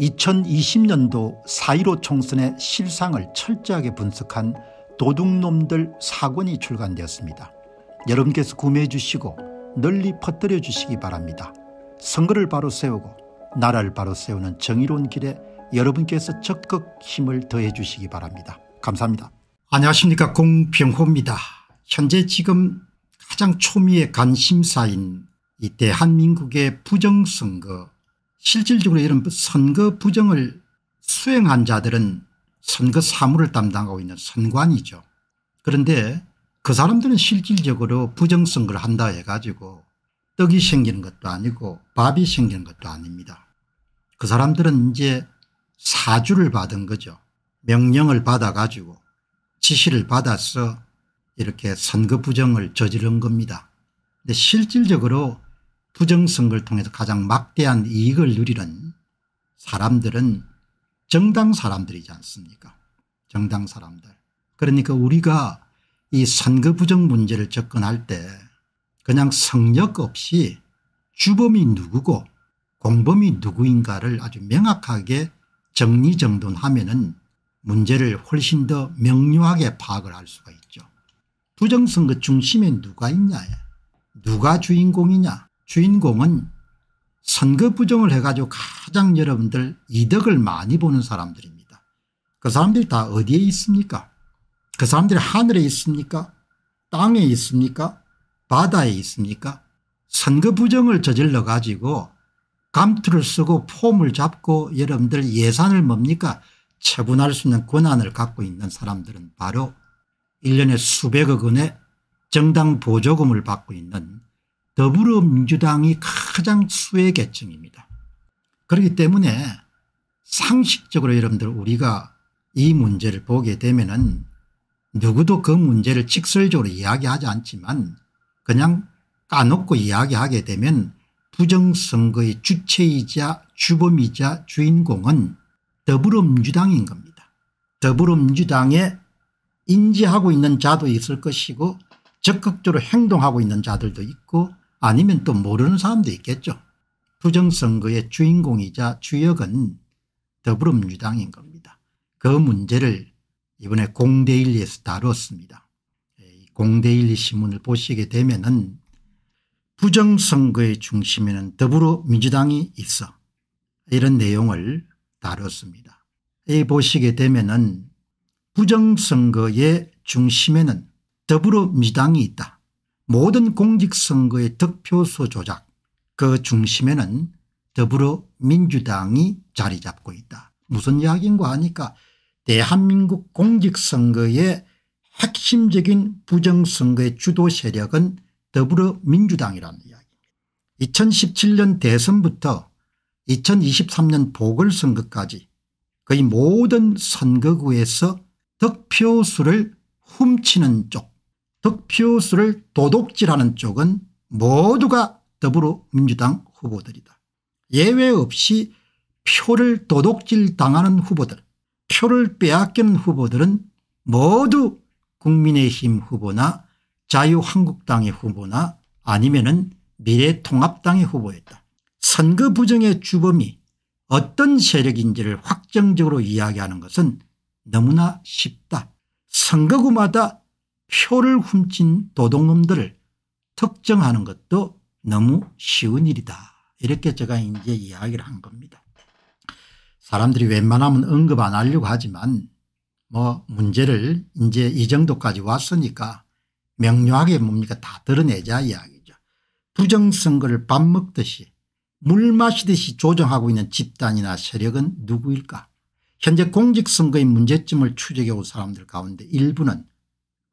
2020년도 4.15 총선의 실상을 철저하게 분석한 도둑놈들 사권이 출간되었습니다. 여러분께서 구매해 주시고 널리 퍼뜨려 주시기 바랍니다. 선거를 바로 세우고 나라를 바로 세우는 정의로운 길에 여러분께서 적극 힘을 더해 주시기 바랍니다. 감사합니다. 안녕하십니까 공병호입니다. 현재 지금 가장 초미의 관심사인 이 대한민국의 부정선거 실질적으로 이런 선거 부정을 수행한 자들은 선거 사무를 담당하고 있는 선관이죠. 그런데 그 사람들은 실질적으로 부정선거를 한다 해가지고 떡이 생기는 것도 아니고 밥이 생기는 것도 아닙니다. 그 사람들은 이제 사주를 받은 거죠. 명령을 받아가지고 지시를 받아서 이렇게 선거 부정을 저지른 겁니다. 근데 실질적으로 부정선거를 통해서 가장 막대한 이익을 누리는 사람들은 정당 사람들이지 않습니까 정당 사람들 그러니까 우리가 이 선거 부정 문제를 접근할 때 그냥 성역 없이 주범이 누구고 공범이 누구인가를 아주 명확하게 정리정돈하면 은 문제를 훨씬 더 명료하게 파악을 할 수가 있죠. 부정선거 중심에 누가 있냐 누가 주인공이냐 주인공은 선거 부정을 해가지고 가장 여러분들 이득을 많이 보는 사람들입니다. 그 사람들이 다 어디에 있습니까? 그 사람들이 하늘에 있습니까? 땅에 있습니까? 바다에 있습니까? 선거 부정을 저질러 가지고 감투를 쓰고 폼을 잡고 여러분들 예산을 뭡니까? 처분할 수 있는 권한을 갖고 있는 사람들은 바로 1년에 수백억 원의 정당 보조금을 받고 있는 더불어민주당이 가장 수혜 계층입니다. 그렇기 때문에 상식적으로 여러분들 우리가 이 문제를 보게 되면은 누구도 그 문제를 직설적으로 이야기하지 않지만 그냥 까놓고 이야기하게 되면 부정선거의 주체이자 주범이자 주인공은 더불어민주당인 겁니다. 더불어민주당에 인지하고 있는 자도 있을 것이고 적극적으로 행동하고 있는 자들도 있고 아니면 또 모르는 사람도 있겠죠. 투정선거의 주인공이자 주역은 더불어민주당인 겁니다. 그 문제를 이번에 공대일리에서 다뤘습니다. 예, 공대일리 신문을 보시게 되면 은 부정선거의 중심에는 더불어민주당이 있어 이런 내용을 다뤘습니다. 이 보시게 되면 은 부정선거의 중심에는 더불어민주당이 있다. 모든 공직선거의 득표수 조작 그 중심에는 더불어민주당이 자리 잡고 있다. 무슨 이야기인가 하니까 대한민국 공직선거의 핵심적인 부정선거의 주도 세력은 더불어민주당이라는 이야기입니다. 2017년 대선부터 2023년 보궐선거까지 거의 모든 선거구에서 득표수를 훔치는 쪽 득표수를 도둑질하는 쪽은 모두가 더불어민주당 후보들이다. 예외 없이 표를 도둑질 당하는 후보들 표를 빼앗기는 후보들은 모두 국민의힘 후보나 자유한국당의 후보나 아니면 은 미래통합당의 후보였다. 선거 부정의 주범이 어떤 세력인지를 확정적으로 이야기하는 것은 너무나 쉽다. 선거구마다 표를 훔친 도둑놈들을 특정하는 것도 너무 쉬운 일이다. 이렇게 제가 이제 이야기를 한 겁니다. 사람들이 웬만하면 언급 안 하려고 하지만 뭐 문제를 이제 이 정도까지 왔으니까 명료하게 뭡니까 다 드러내자 이야기죠. 부정선거를 밥 먹듯이 물 마시듯이 조정하고 있는 집단이나 세력은 누구일까 현재 공직선거의 문제점을 추적해 온 사람들 가운데 일부는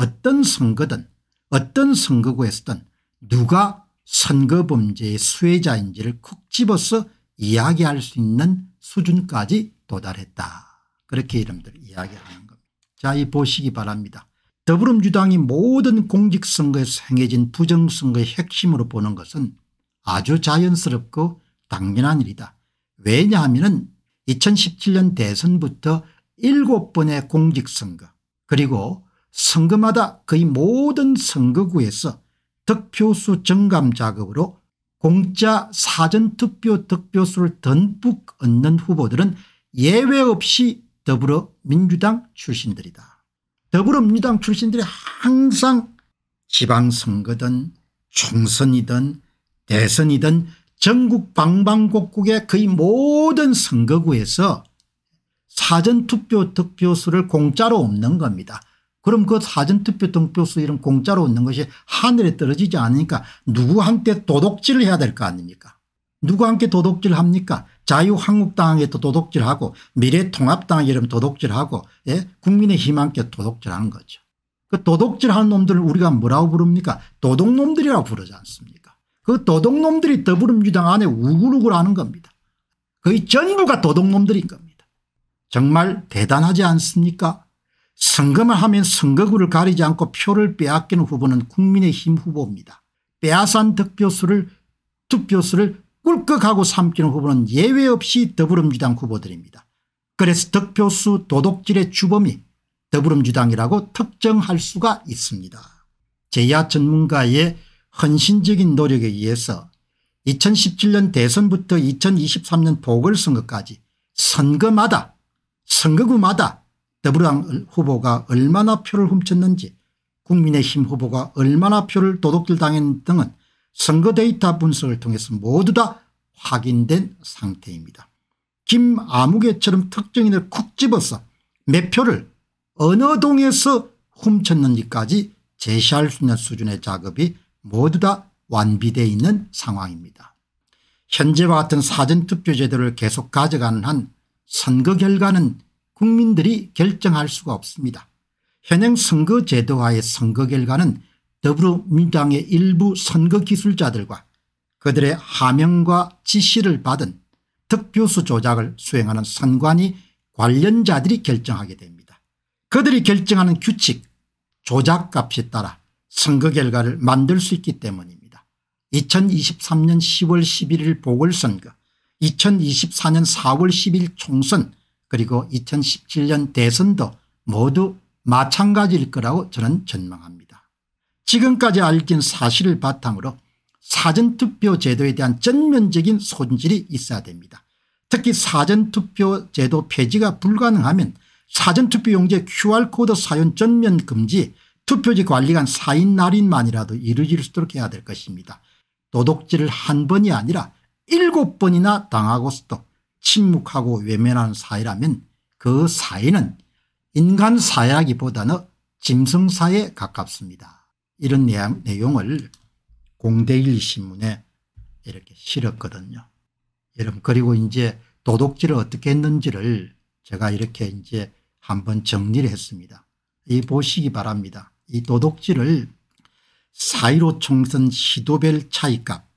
어떤 선거든 어떤 선거구에서든 누가 선거범죄의 수혜자인지를 콕 집어서 이야기할 수 있는 수준까지 도달했다. 그렇게 이름들 이야기하는 겁니다. 자, 이 보시기 바랍니다. 더불어민주당이 모든 공직선거에서 행해진 부정선거의 핵심으로 보는 것은 아주 자연스럽고 당연한 일이다. 왜냐하면 2017년 대선부터 7번의 공직선거 그리고 선거마다 거의 모든 선거구에서 득표수 증감 작업으로 공짜 사전투표 득표수를 듬뿍 얻는 후보들은 예외 없이 더불어민주당 출신들이다. 더불어민주당 출신들이 항상 지방선거든 총선이든 대선이든 전국 방방곡곡의 거의 모든 선거구에서 사전투표 득표수를 공짜로 없는 겁니다. 그럼 그 사전투표 등표수 이런 공짜로 얻는 것이 하늘에 떨어지지 않으니까 누구한테 도덕질을 해야 될 거 아닙니까 누구한테 도덕질 합니까 자유한국당에도 도둑질하고 미래통합당에 이름 도덕질하고 예? 국민의힘한테 도덕질하는 거죠. 그도덕질하는 놈들을 우리가 뭐라고 부릅니까 도둑놈들이라고 부르지 않습니까 그 도둑놈들이 더불어민주당 안에 우글우글 하는 겁니다. 거의 전부가 도둑놈들인 겁니다. 정말 대단하지 않습니까 선거만 하면 선거구를 가리지 않고 표를 빼앗기는 후보는 국민의힘 후보입니다. 빼앗은 득표수를 투표수를 꿀꺽하고 삼키는 후보는 예외 없이 더불어민주당 후보들입니다. 그래서 득표수 도덕질의 주범이 더불어민주당이라고 특정할 수가 있습니다. 제야 전문가의 헌신적인 노력에 의해서 2017년 대선부터 2023년 보궐선거까지 선거마다 선거구마다 더불어당 후보가 얼마나 표를 훔쳤는지 국민의힘 후보가 얼마나 표를 도둑질 당했 는 등은 선거 데이터 분석을 통해서 모두 다 확인된 상태입니다. 김아무개처럼 특정인을 쿡 집어서 몇 표를 어느 동에서 훔쳤는지까지 제시할 수 있는 수준의 작업이 모두 다 완비되어 있는 상황입니다. 현재와 같은 사전투표 제도를 계속 가져가는 한 선거 결과는 국민들이 결정할 수가 없습니다. 현행 선거제도와의 선거 결과는 더불어민주당의 일부 선거기술자들과 그들의 하명과 지시를 받은 득표수 조작을 수행하는 선관위 관련자들이 결정하게 됩니다. 그들이 결정하는 규칙 조작값에 따라 선거 결과를 만들 수 있기 때문입니다. 2023년 10월 11일 보궐선거 2024년 4월 10일 총선 그리고 2017년 대선도 모두 마찬가지일 거라고 저는 전망합니다. 지금까지 알긴 사실을 바탕으로 사전투표 제도에 대한 전면적인 손질이 있어야 됩니다. 특히 사전투표 제도 폐지가 불가능하면 사전투표용지 QR코드 사용 전면 금지 투표지 관리관 4인 날인만이라도 이루어질 수 있도록 해야 될 것입니다. 도둑질을 한 번이 아니라 일곱 번이나 당하고서도 침묵하고 외면한 사회라면 그 사회는 인간 사회라기보다는 짐승사에 가깝습니다. 이런 내용을 공대일신문에 이렇게 실었거든요. 여러분 그리고 이제 도둑질을 어떻게 했는지를 제가 이렇게 이제 한번 정리를 했습니다. 이 보시기 바랍니다. 이 도둑질을 4.15 총선 시도별 차이값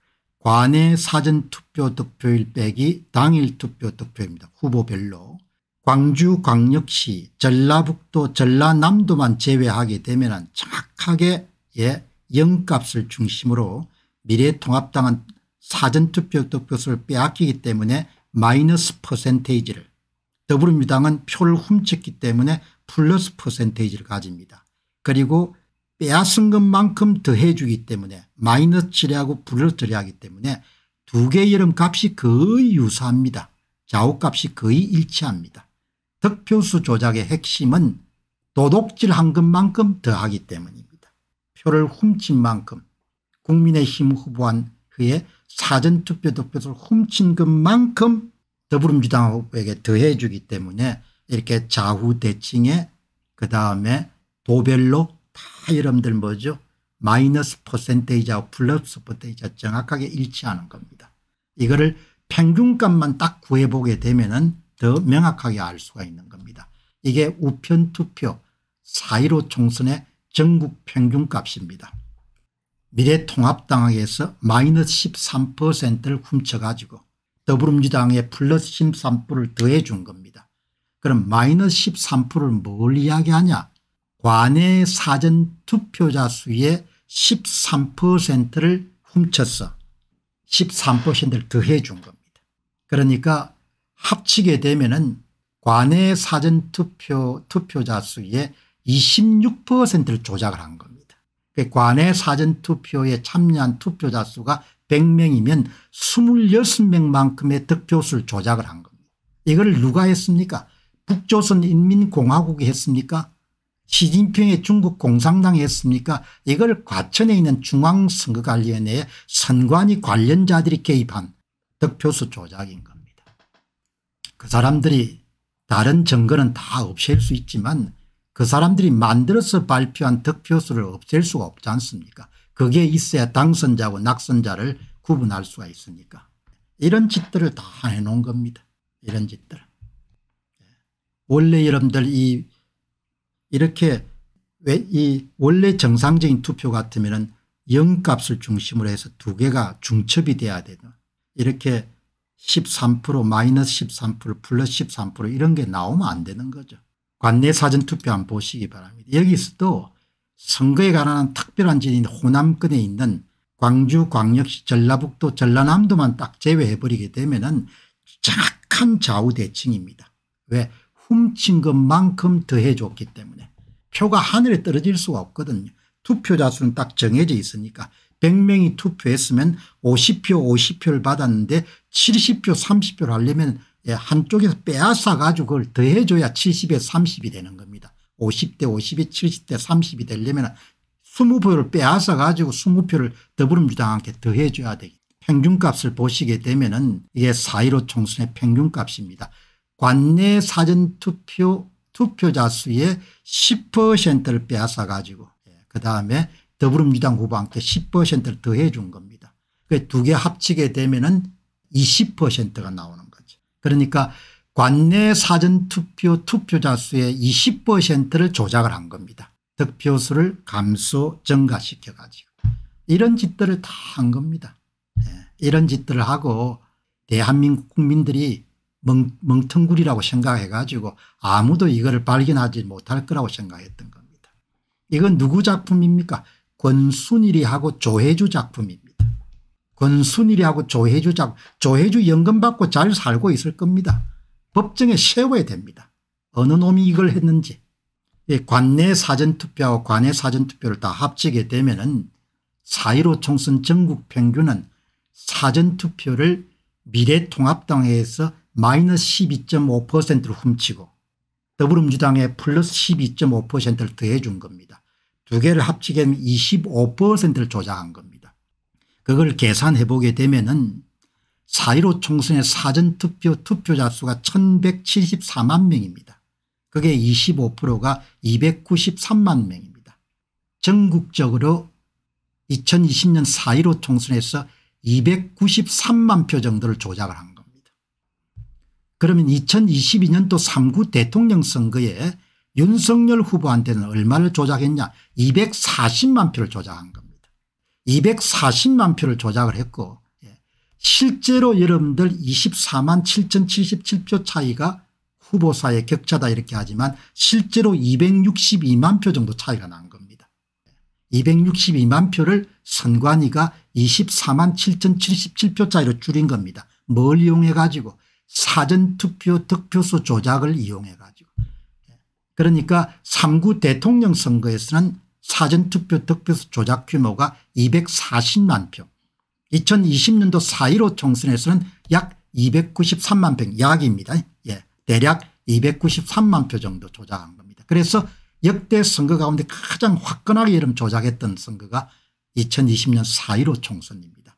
관의 사전투표 득표율 빼기 당일 투표 득표입니다. 후보별로 광주광역시 전라북도 전라남도만 제외하게 되면 정확하게 예, 영값을 중심으로 미래통합당은 사전투표 득표수를 빼앗기기 때문에 마이너스 퍼센테이지를 더불어민주당은 표를 훔쳤기 때문에 플러스 퍼센테이지를 가집니다. 그리고 빼앗은 것만큼 더해주기 때문에 마이너스 처리하고 불러스 처리하기 때문에 두 개의 이름 값이 거의 유사합니다. 좌우값이 거의 일치합니다. 득표수 조작의 핵심은 도둑질한 것만큼 더하기 때문입니다. 표를 훔친 만큼 국민의힘 후보한 후에 사전투표 득표수를 훔친 것만큼 더불어민주당 에게 더해주기 때문에 이렇게 좌우대칭에 그 다음에 도별로 다 여러분들 뭐죠 마이너스 퍼센테이지하고 플러스 퍼센테이지가 정확하게 일치하는 겁니다. 이거를 평균값만 딱 구해보게 되면 은더 명확하게 알 수가 있는 겁니다. 이게 우편투표 4.15 총선의 전국 평균값입니다. 미래통합당에서 마이너스 13%를 훔쳐가지고 더불어민주당에 플러스 13%를 더해준 겁니다. 그럼 마이너스 13%를 뭘 이야기하냐 관의 사전 투표자 수의 13%를 훔쳤어 13%를 더해 준 겁니다. 그러니까 합치게 되면 은 관의 사전 투표, 투표자 수의 26%를 조작을 한 겁니다. 관의 그러니까 사전 투표에 참여한 투표자 수가 100명이면 26명만큼의 득표수를 조작을 한 겁니다. 이걸 누가 했습니까? 북조선인민공화국이 했습니까? 시진핑의 중국 공산당이 했습니까 이걸 과천에 있는 중앙선거관리위원회에 선관위 관련자들이 개입한 득표수 조작인 겁니다. 그 사람들이 다른 증거는 다 없앨 수 있지만 그 사람들이 만들어서 발표한 득표수를 없앨 수가 없지 않습니까 그게 있어야 당선자고 낙선자를 구분할 수가 있으니까 이런 짓들을 다 해놓은 겁니다. 이런 짓들. 예. 원래 여러분들 이 이렇게 이 원래 정상적인 투표 같으면 0값을 중심으로 해서 두 개가 중첩이 돼야 되죠. 이렇게 13% 마이너스 13% 플러스 13% 이런 게 나오면 안 되는 거죠. 관내 사전투표 한번 보시기 바랍니다. 여기서도 선거에 관한 특별한 진인 호남권에 있는 광주 광역시 전라북도 전라남도만 딱 제외해버리게 되면 은 정확한 좌우대칭입니다. 왜 훔친 것만큼 더해줬기 때문에 표가 하늘에 떨어질 수가 없거든요. 투표자 수는 딱 정해져 있으니까 100명이 투표했으면 50표 50표를 받았는데 70표 30표를 하려면 예, 한쪽에서 빼앗아 가지고 그걸 더해줘야 70에 30이 되는 겁니다. 50대 50이 70대 30이 되려면 20표를 빼앗아 가지고 20표를 더불어민주당한테 더해줘야 되기 평균값을 보시게 되면 은 이게 4.15 총선의 평균값입니다. 관내 사전투표 투표자 수의 10%를 빼앗아 가지고 예, 그다음에 더불어민주당 후보한테 10%를 더해 준 겁니다. 그 두 개 합치게 되면 은 20%가 나오는 거죠. 그러니까 관내 사전투표 투표자 수의 20%를 조작을 한 겁니다. 득표수를 감소 증가시켜 가지고 이런 짓들을 다 한 겁니다. 예. 이런 짓들을 하고 대한민국 국민들이 멍, 텅구리라고 생각해 가지고 아무도 이걸 발견하지 못할 거라고 생각했던 겁니다. 이건 누구 작품입니까 권순일이하고 조혜주 작품입니다. 권순일이하고 조혜주 작 조혜주 연금 받고 잘 살고 있을 겁니다. 법정에 세워야 됩니다. 어느 놈이 이걸 했는지. 관내 사전투표하 관외 사전투표를 다 합치게 되면 은4.15 총선 전국 평균은 사전투표를 미래통합당에서 마이너스 12.5%를 훔치고 더불어민주당에 플러스 12.5%를 더해 준 겁니다. 두 개를 합치게 되면 25%를 조작한 겁니다. 그걸 계산해 보게 되면 은4.15 총선의 사전투표 투표자 수가 1174만 명입니다. 그게 25%가 293만 명입니다. 전국적으로 2020년 4.15 총선에서 293만 표 정도를 조작을 한 겁니다. 그러면 2022년도 3구 대통령 선거에 윤석열 후보한테는 얼마를 조작했냐 240만 표를 조작한 겁니다. 240만 표를 조작을 했고 예. 실제로 여러분들 24만 7077표 차이가 후보 사의 격차다 이렇게 하지만 실제로 262만 표 정도 차이가 난 겁니다. 262만 예. 표를 선관위가 24만 7077표 차이로 줄인 겁니다. 뭘 이용해 가지고 사전투표 득표수 조작을 이용해 가지고 그러니까 3구 대통령 선거에서는 사전투표 득표수 조작 규모가 240만 표 2020년도 4.15 총선에서는 약 293만 표 약입니다. 예, 대략 293만 표 정도 조작한 겁니다. 그래서 역대 선거 가운데 가장 화끈하게 이름 조작했던 선거가 2020년 4.15 총선입니다.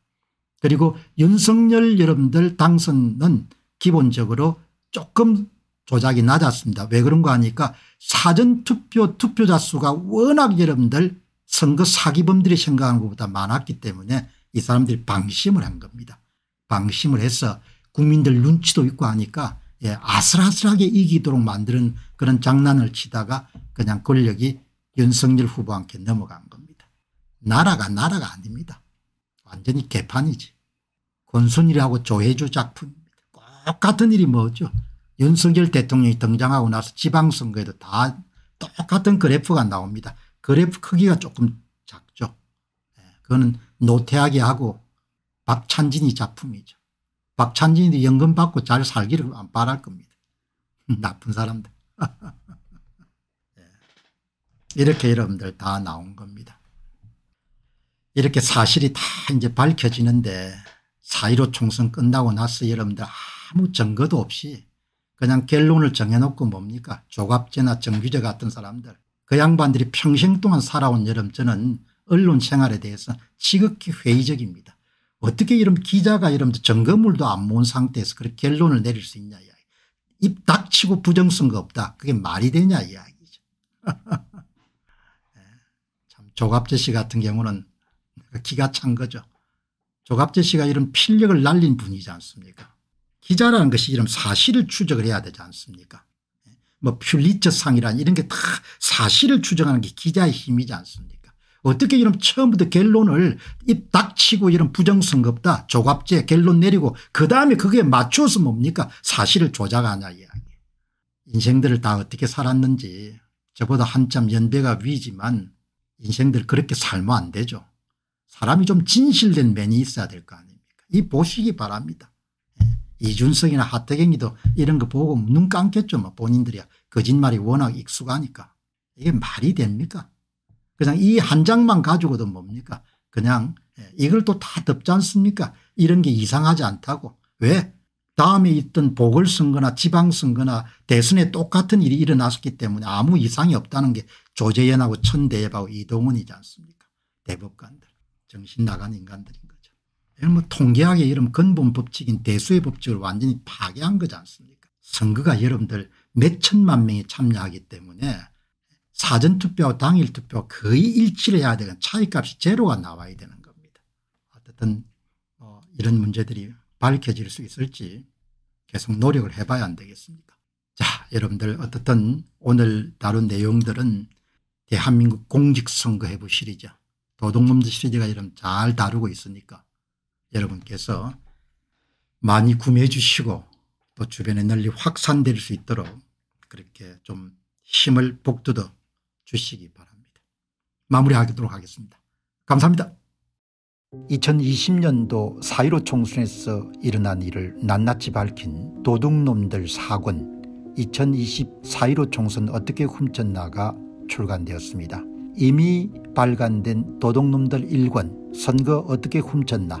그리고 윤석열 여러분들 당선은 기본적으로 조금 조작이 낮았습니다. 왜 그런가 하니까 사전투표 투표자 수가 워낙 여러분들 선거 사기범들이 생각하는 것보다 많았기 때문에 이 사람들이 방심을 한 겁니다. 방심을 해서 국민들 눈치도 있고 하니까 예, 아슬아슬하게 이기도록 만드는 그런 장난을 치다가 그냥 권력이 윤석열 후보한테 넘어간 겁니다. 나라가 나라가 아닙니다. 완전히 개판이지. 권순일하고 조혜주 작품 똑같은 일이 뭐죠 윤석열 대통령이 등장하고 나서 지방선거에도 다 똑같은 그래프가 나옵니다. 그래프 크기가 조금 작죠. 예, 그거는 노태하게 하고 박찬진이 작품이죠. 박찬진이 연금 받고 잘 살기를 안 바랄 겁니다. 나쁜 사람들. 예, 이렇게 여러분들 다 나온 겁니다. 이렇게 사실이 다 이제 밝혀지는데 4.15 총선 끝나고 나서 여러분들 아무 증거도 없이 그냥 결론을 정해놓고 뭡니까 조갑제나 정규제 같은 사람들 그 양반들이 평생 동안 살아온 여름저는 언론 생활에 대해서 지극히 회의적입니다. 어떻게 이런 기자가 이런 증거물도 안 모은 상태에서 그렇게 결론을 내릴 수 있냐 이야기. 입 닥치고 부정선거 없다. 그게 말이 되냐 이야기죠. 예, 참 조갑재 씨 같은 경우는 기가 찬 거죠. 조갑재 씨가 이런 필력을 날린 분이지 않습니까 기자라는 것이 이런 사실을 추적을 해야 되지 않습니까 뭐 퓰리처상이란 이런 게 다 사실을 추정하는 게 기자의 힘이지 않습니까 어떻게 이런 처음부터 결론을 입 닥치고 이런 부정선거 다 조갑제 결론 내리고 그다음에 그게 맞춰서 뭡니까 사실을 조작하냐 이야기 인생들을 다 어떻게 살았는지 저보다 한참 연배가 위지만 인생들 그렇게 살면 안 되죠 사람이 좀 진실된 면이 있어야 될 거 아닙니까 이 보시기 바랍니다 이준석이나 하태경이도 이런 거 보고 눈 감겠죠. 뭐 본인들이야. 거짓말이 워낙 익숙하니까. 이게 말이 됩니까? 그냥 이 한 장만 가지고도 뭡니까? 그냥 예, 이걸 또 다 덮지 않습니까? 이런 게 이상하지 않다고. 왜? 다음에 있던 보궐선거나 지방선거나 대선에 똑같은 일이 일어났기 때문에 아무 이상이 없다는 게 조재현하고 천대협하고 이동훈이지 않습니까? 대법관들. 정신 나간 인간들인 거뭐 통계학의 이름 근본 법칙인 대수의 법칙을 완전히 파괴한 거지 않습니까 선거가 여러분들 몇 천만 명이 참여하기 때문에 사전투표와 당일투표 거의 일치를 해야 되는 차이값이 제로가 나와야 되는 겁니다. 어쨌든 뭐 이런 문제들이 밝혀질 수 있을지 계속 노력을 해봐야 안 되겠습니까 자 여러분들 어떻든 오늘 다룬 내용들은 대한민국 공직선거해부 시리즈 도둑놈들 시리즈가 이런 잘 다루고 있으니까 여러분께서 많이 구매해 주시고 또 주변에 널리 확산될 수 있도록 그렇게 좀 힘을 북돋워 주시기 바랍니다. 마무리하도록 하겠습니다. 감사합니다. 2020년도 4.15 총선에서 일어난 일을 낱낱이 밝힌 도둑놈들 사권 2020 4.15 총선 어떻게 훔쳤나가 출간되었습니다. 이미 발간된 도둑놈들 1권 선거 어떻게 훔쳤나